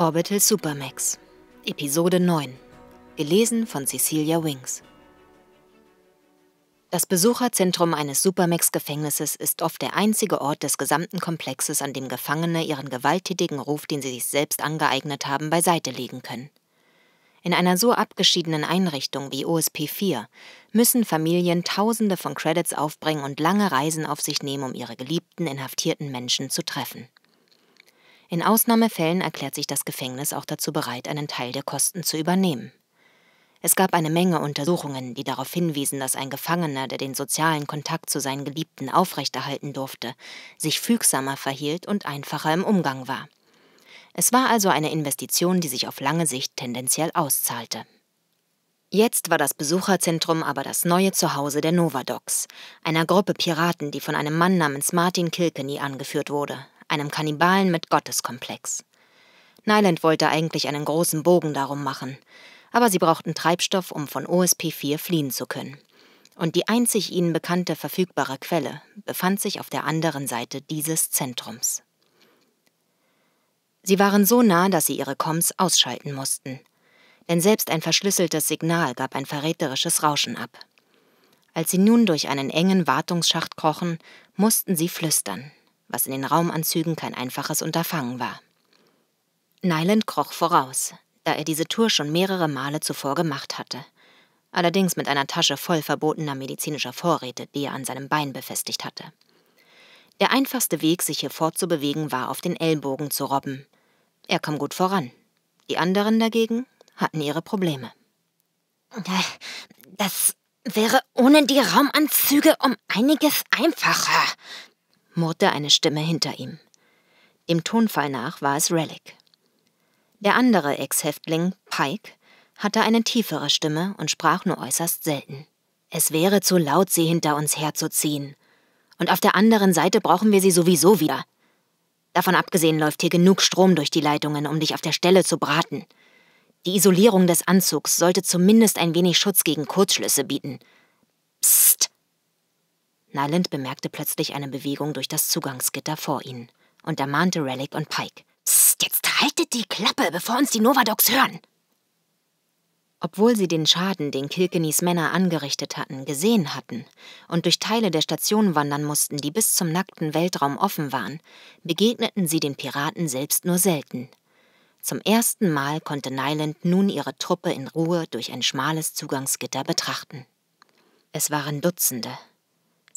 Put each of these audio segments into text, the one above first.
Orbital Supermax, Episode 9. Gelesen von Cecilia Wings. Das Besucherzentrum eines Supermax-Gefängnisses ist oft der einzige Ort des gesamten Komplexes, an dem Gefangene ihren gewalttätigen Ruf, den sie sich selbst angeeignet haben, beiseite legen können. In einer so abgeschiedenen Einrichtung wie OSP 4 müssen Familien Tausende von Credits aufbringen und lange Reisen auf sich nehmen, um ihre geliebten inhaftierten Menschen zu treffen. In Ausnahmefällen erklärt sich das Gefängnis auch dazu bereit, einen Teil der Kosten zu übernehmen. Es gab eine Menge Untersuchungen, die darauf hinwiesen, dass ein Gefangener, der den sozialen Kontakt zu seinen Geliebten aufrechterhalten durfte, sich fügsamer verhielt und einfacher im Umgang war. Es war also eine Investition, die sich auf lange Sicht tendenziell auszahlte. Jetzt war das Besucherzentrum aber das neue Zuhause der Novadocs, einer Gruppe Piraten, die von einem Mann namens Martin Kilkenny angeführt wurde, einem Kannibalen mit Gotteskomplex. Nyland wollte eigentlich einen großen Bogen darum machen, aber sie brauchten Treibstoff, um von OSP-4 fliehen zu können. Und die einzig ihnen bekannte verfügbare Quelle befand sich auf der anderen Seite dieses Zentrums. Sie waren so nah, dass sie ihre Comms ausschalten mussten. Denn selbst ein verschlüsseltes Signal gab ein verräterisches Rauschen ab. Als sie nun durch einen engen Wartungsschacht krochen, mussten sie flüstern was in den Raumanzügen kein einfaches Unterfangen war. Nyland kroch voraus, da er diese Tour schon mehrere Male zuvor gemacht hatte. Allerdings mit einer Tasche voll verbotener medizinischer Vorräte, die er an seinem Bein befestigt hatte. Der einfachste Weg, sich hier fortzubewegen, war auf den Ellbogen zu robben. Er kam gut voran. Die anderen dagegen hatten ihre Probleme. Das wäre ohne die Raumanzüge um einiges einfacher, murrte eine Stimme hinter ihm. Dem Tonfall nach war es Relic. Der andere Ex-Häftling, Pike, hatte eine tiefere Stimme und sprach nur äußerst selten. Es wäre zu laut, sie hinter uns herzuziehen. Und auf der anderen Seite brauchen wir sie sowieso wieder. Davon abgesehen läuft hier genug Strom durch die Leitungen, um dich auf der Stelle zu braten. Die Isolierung des Anzugs sollte zumindest ein wenig Schutz gegen Kurzschlüsse bieten. Nyland bemerkte plötzlich eine Bewegung durch das Zugangsgitter vor ihnen und ermahnte Relic und Pike. Psst, jetzt haltet die Klappe, bevor uns die Novadocs hören! Obwohl sie den Schaden, den Kilkenys Männer angerichtet hatten, gesehen hatten und durch Teile der Station wandern mussten, die bis zum nackten Weltraum offen waren, begegneten sie den Piraten selbst nur selten. Zum ersten Mal konnte Nyland nun ihre Truppe in Ruhe durch ein schmales Zugangsgitter betrachten. Es waren Dutzende,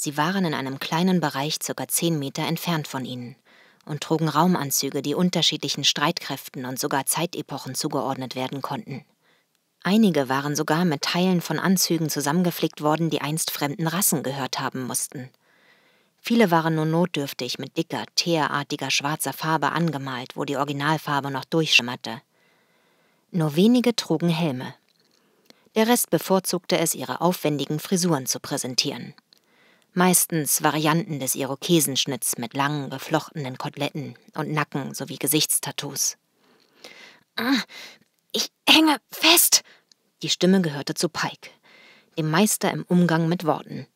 Sie waren in einem kleinen Bereich ca. 10 Meter entfernt von ihnen und trugen Raumanzüge, die unterschiedlichen Streitkräften und sogar Zeitepochen zugeordnet werden konnten. Einige waren sogar mit Teilen von Anzügen zusammengeflickt worden, die einst fremden Rassen gehört haben mussten. Viele waren nur notdürftig mit dicker, teerartiger schwarzer Farbe angemalt, wo die Originalfarbe noch durchschimmerte. Nur wenige trugen Helme. Der Rest bevorzugte es, ihre aufwendigen Frisuren zu präsentieren meistens Varianten des Irokesenschnitts mit langen, geflochtenen Koteletten und Nacken sowie Gesichtstattoos. Ah, ich hänge fest! Die Stimme gehörte zu Pike, dem Meister im Umgang mit Worten.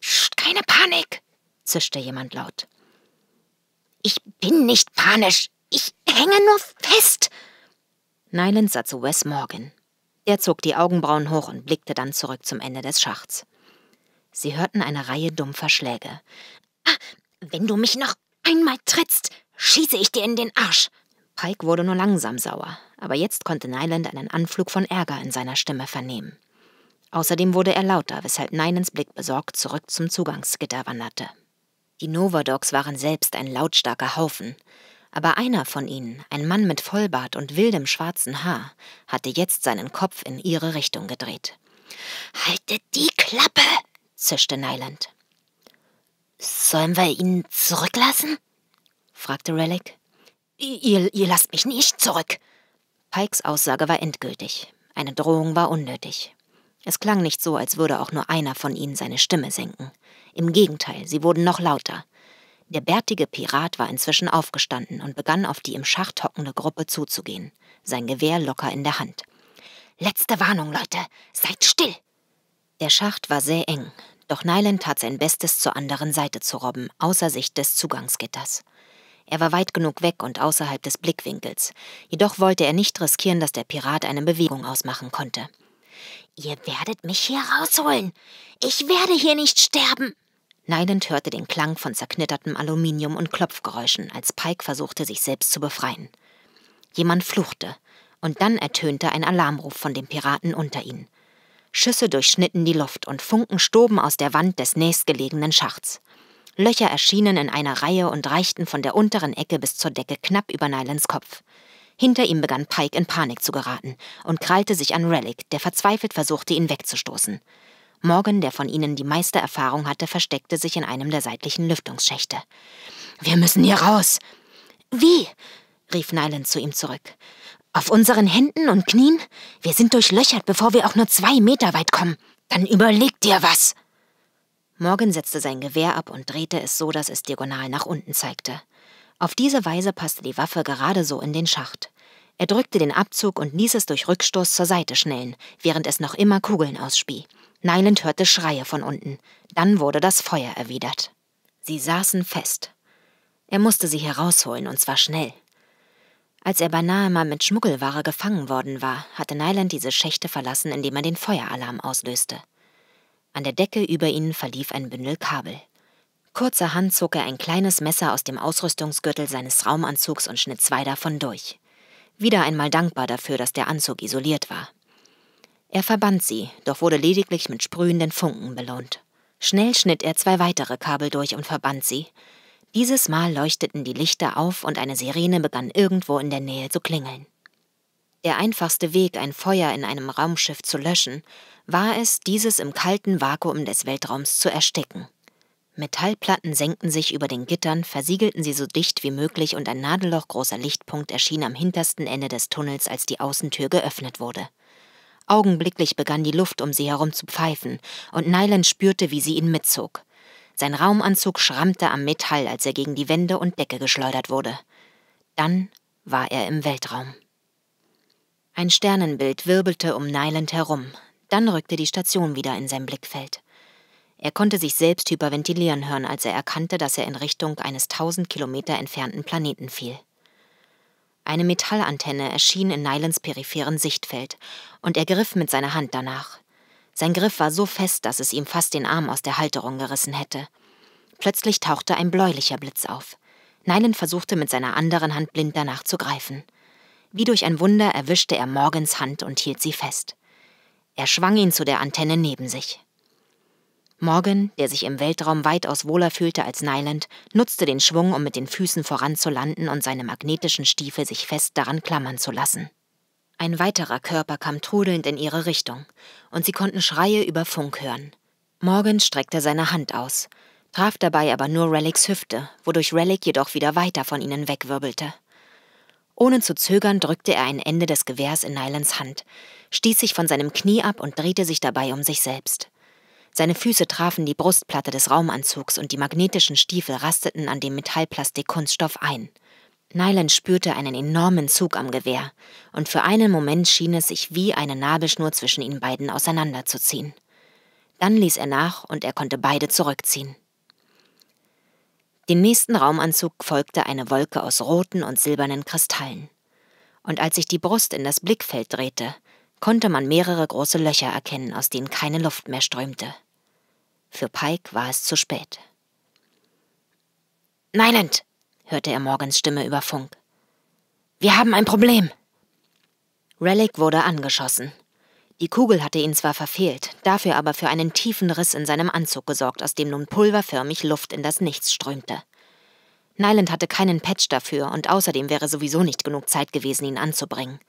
Psst, keine Panik! zischte jemand laut. Ich bin nicht panisch. Ich hänge nur fest! Nyland sah zu Wes Morgan. Er zog die Augenbrauen hoch und blickte dann zurück zum Ende des Schachts. Sie hörten eine Reihe dumpfer Schläge. Ah, wenn du mich noch einmal trittst, schieße ich dir in den Arsch. Pike wurde nur langsam sauer, aber jetzt konnte Nyland einen Anflug von Ärger in seiner Stimme vernehmen. Außerdem wurde er lauter, weshalb Nylans Blick besorgt zurück zum Zugangsgitter wanderte. Die Novadogs waren selbst ein lautstarker Haufen, aber einer von ihnen, ein Mann mit Vollbart und wildem schwarzen Haar, hatte jetzt seinen Kopf in ihre Richtung gedreht. Haltet die Klappe! zischte Nyland. Sollen wir ihn zurücklassen? fragte Relic. Ihr, ihr lasst mich nicht zurück! Pikes Aussage war endgültig. Eine Drohung war unnötig. Es klang nicht so, als würde auch nur einer von ihnen seine Stimme senken. Im Gegenteil, sie wurden noch lauter. Der bärtige Pirat war inzwischen aufgestanden und begann auf die im Schacht hockende Gruppe zuzugehen, sein Gewehr locker in der Hand. Letzte Warnung, Leute, seid still! Der Schacht war sehr eng, doch Nylan tat sein Bestes, zur anderen Seite zu robben, außer Sicht des Zugangsgitters. Er war weit genug weg und außerhalb des Blickwinkels. Jedoch wollte er nicht riskieren, dass der Pirat eine Bewegung ausmachen konnte. Ihr werdet mich hier rausholen. Ich werde hier nicht sterben. Nyland hörte den Klang von zerknittertem Aluminium und Klopfgeräuschen, als Pike versuchte, sich selbst zu befreien. Jemand fluchte, und dann ertönte ein Alarmruf von dem Piraten unter ihnen. Schüsse durchschnitten die Luft und Funken stoben aus der Wand des nächstgelegenen Schachts. Löcher erschienen in einer Reihe und reichten von der unteren Ecke bis zur Decke knapp über Nylans Kopf. Hinter ihm begann Pike in Panik zu geraten und krallte sich an Relic, der verzweifelt versuchte, ihn wegzustoßen. Morgan, der von ihnen die meiste Erfahrung hatte, versteckte sich in einem der seitlichen Lüftungsschächte. Wir müssen hier raus! Wie? rief Nyland zu ihm zurück. Auf unseren Händen und Knien? Wir sind durchlöchert, bevor wir auch nur zwei Meter weit kommen. Dann überleg dir was! Morgan setzte sein Gewehr ab und drehte es so, dass es diagonal nach unten zeigte. Auf diese Weise passte die Waffe gerade so in den Schacht. Er drückte den Abzug und ließ es durch Rückstoß zur Seite schnellen, während es noch immer Kugeln ausspie. Nyland hörte Schreie von unten. Dann wurde das Feuer erwidert. Sie saßen fest. Er musste sie herausholen, und zwar schnell. Als er beinahe mal mit Schmuggelware gefangen worden war, hatte Nyland diese Schächte verlassen, indem er den Feueralarm auslöste. An der Decke über ihnen verlief ein Bündel Kabel. Kurzerhand zog er ein kleines Messer aus dem Ausrüstungsgürtel seines Raumanzugs und schnitt zwei davon durch. Wieder einmal dankbar dafür, dass der Anzug isoliert war. Er verband sie, doch wurde lediglich mit sprühenden Funken belohnt. Schnell schnitt er zwei weitere Kabel durch und verband sie, dieses Mal leuchteten die Lichter auf und eine Sirene begann irgendwo in der Nähe zu klingeln. Der einfachste Weg, ein Feuer in einem Raumschiff zu löschen, war es, dieses im kalten Vakuum des Weltraums zu ersticken. Metallplatten senkten sich über den Gittern, versiegelten sie so dicht wie möglich und ein nadellochgroßer Lichtpunkt erschien am hintersten Ende des Tunnels, als die Außentür geöffnet wurde. Augenblicklich begann die Luft um sie herum zu pfeifen, und Nyland spürte, wie sie ihn mitzog. Sein Raumanzug schrammte am Metall, als er gegen die Wände und Decke geschleudert wurde. Dann war er im Weltraum. Ein Sternenbild wirbelte um Nyland herum. Dann rückte die Station wieder in sein Blickfeld. Er konnte sich selbst hyperventilieren hören, als er erkannte, dass er in Richtung eines tausend Kilometer entfernten Planeten fiel. Eine Metallantenne erschien in Nylands peripheren Sichtfeld, und er griff mit seiner Hand danach. Sein Griff war so fest, dass es ihm fast den Arm aus der Halterung gerissen hätte. Plötzlich tauchte ein bläulicher Blitz auf. Nylan versuchte mit seiner anderen Hand blind danach zu greifen. Wie durch ein Wunder erwischte er Morgans Hand und hielt sie fest. Er schwang ihn zu der Antenne neben sich. Morgan, der sich im Weltraum weitaus wohler fühlte als Nyland, nutzte den Schwung, um mit den Füßen voranzulanden und seine magnetischen Stiefel sich fest daran klammern zu lassen. Ein weiterer Körper kam trudelnd in ihre Richtung, und sie konnten Schreie über Funk hören. Morgan streckte seine Hand aus, traf dabei aber nur Relics Hüfte, wodurch Relic jedoch wieder weiter von ihnen wegwirbelte. Ohne zu zögern drückte er ein Ende des Gewehrs in Nylans Hand, stieß sich von seinem Knie ab und drehte sich dabei um sich selbst. Seine Füße trafen die Brustplatte des Raumanzugs und die magnetischen Stiefel rasteten an dem Metallplastikkunststoff ein. Nylan spürte einen enormen Zug am Gewehr, und für einen Moment schien es sich wie eine Nabelschnur zwischen ihnen beiden auseinanderzuziehen. Dann ließ er nach und er konnte beide zurückziehen. Dem nächsten Raumanzug folgte eine Wolke aus roten und silbernen Kristallen. Und als sich die Brust in das Blickfeld drehte, konnte man mehrere große Löcher erkennen, aus denen keine Luft mehr strömte. Für Pike war es zu spät. Neiland! hörte er Morgans Stimme über Funk. Wir haben ein Problem. Relic wurde angeschossen. Die Kugel hatte ihn zwar verfehlt, dafür aber für einen tiefen Riss in seinem Anzug gesorgt, aus dem nun pulverförmig Luft in das Nichts strömte. Nyland hatte keinen Patch dafür und außerdem wäre sowieso nicht genug Zeit gewesen, ihn anzubringen.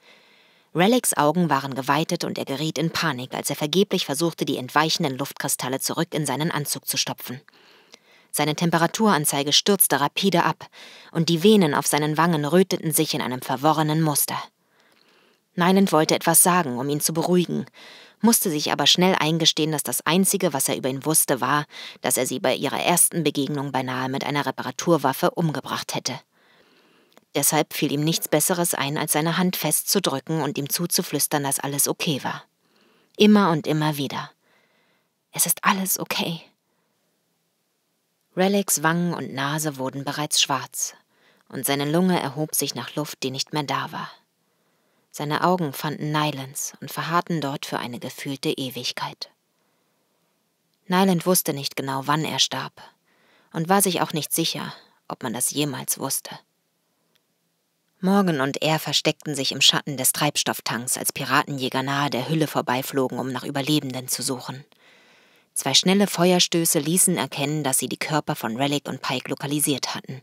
Relics Augen waren geweitet und er geriet in Panik, als er vergeblich versuchte, die entweichenden Luftkristalle zurück in seinen Anzug zu stopfen. Seine Temperaturanzeige stürzte rapide ab, und die Venen auf seinen Wangen röteten sich in einem verworrenen Muster. Neiland wollte etwas sagen, um ihn zu beruhigen, musste sich aber schnell eingestehen, dass das Einzige, was er über ihn wusste, war, dass er sie bei ihrer ersten Begegnung beinahe mit einer Reparaturwaffe umgebracht hätte. Deshalb fiel ihm nichts Besseres ein, als seine Hand festzudrücken und ihm zuzuflüstern, dass alles okay war. Immer und immer wieder. Es ist alles okay. Relics Wangen und Nase wurden bereits schwarz, und seine Lunge erhob sich nach Luft, die nicht mehr da war. Seine Augen fanden Nylands und verharrten dort für eine gefühlte Ewigkeit. Nyland wusste nicht genau, wann er starb, und war sich auch nicht sicher, ob man das jemals wusste. Morgan und er versteckten sich im Schatten des Treibstofftanks, als Piratenjäger nahe der Hülle vorbeiflogen, um nach Überlebenden zu suchen – Zwei schnelle Feuerstöße ließen erkennen, dass sie die Körper von Relic und Pike lokalisiert hatten.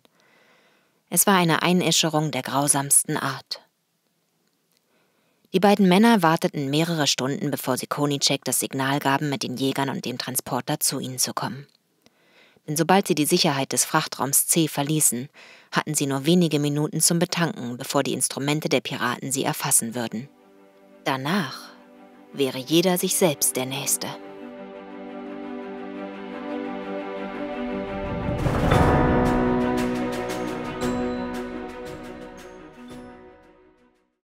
Es war eine Einäscherung der grausamsten Art. Die beiden Männer warteten mehrere Stunden, bevor sie Konicek das Signal gaben, mit den Jägern und dem Transporter zu ihnen zu kommen. Denn sobald sie die Sicherheit des Frachtraums C verließen, hatten sie nur wenige Minuten zum Betanken, bevor die Instrumente der Piraten sie erfassen würden. Danach wäre jeder sich selbst der Nächste.